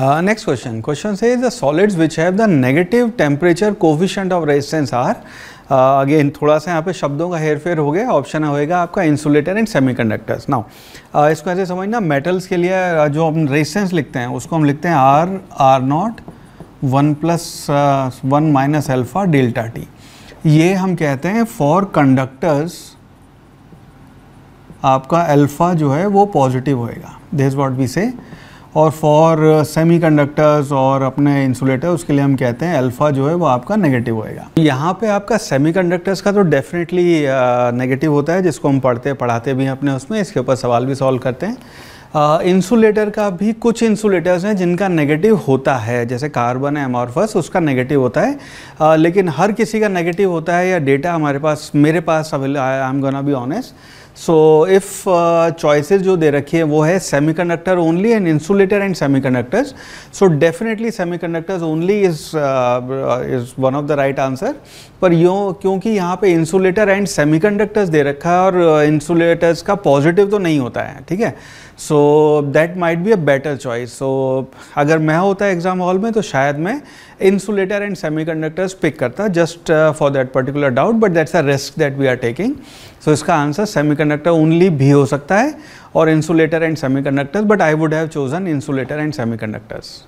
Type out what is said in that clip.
next question question से says the solids which have the negative temperature coefficient of resistance again uh, थोड़ा सा यहाँ पे शब्दों का हेर फेर हो गया ऑप्शन होएगा आपका इंसुलेटर एंड सेमीकंडक्टर्स नाउ इसको ऐसे समझना मेटल्स के लिए uh, जो हम रेजिस्टेंस लिखते हैं उसको हम लिखते हैं R R naught one plus one minus alpha delta T ये हम कहते हैं फॉर कंडक्टर्स आपका एल्फा जो है वो पॉजिटिव होएगा दिस वॉट बी से और फॉर सेमीकंडक्टर्स uh, और अपने इंसुलेटर उसके लिए हम कहते हैं अल्फ़ा जो है वो आपका नेगेटिव होएगा यहाँ पे आपका सेमीकंडक्टर्स का तो डेफिनेटली नेगेटिव uh, होता है जिसको हम पढ़ते पढ़ाते भी हैं अपने उसमें इसके ऊपर सवाल भी सॉल्व करते हैं इंसुलेटर का भी कुछ इंसुलेटर्स हैं जिनका नेगेटिव होता है जैसे कार्बन है एमॉर्फस उसका नेगेटिव होता है आ, लेकिन हर किसी का नेगेटिव होता है या डेटा हमारे पास मेरे पास I am gonna be honest so if choices जो दे रखी है वो है semiconductor only and insulator and semiconductors so definitely semiconductors only is is one of the right answer पर यो क्योंकि यहाँ पे इंसुलेटर एंड सेमीकंडक्टर्स दे रखा है और इंसुलेटर्स का पॉजिटिव तो नहीं होता है ठीक है so that might be a better choice so अगर मैं होता एग्ज़ाम हॉल में तो शायद मैं इंसुलेटर एंड सेमीकंडक्टर्स पिक करता just for that particular doubt but that's a risk that we are taking so इसका आंसर सेमीकंडक्टर ओनली भी हो सकता है और insulator and semiconductors but I would have chosen insulator and semiconductors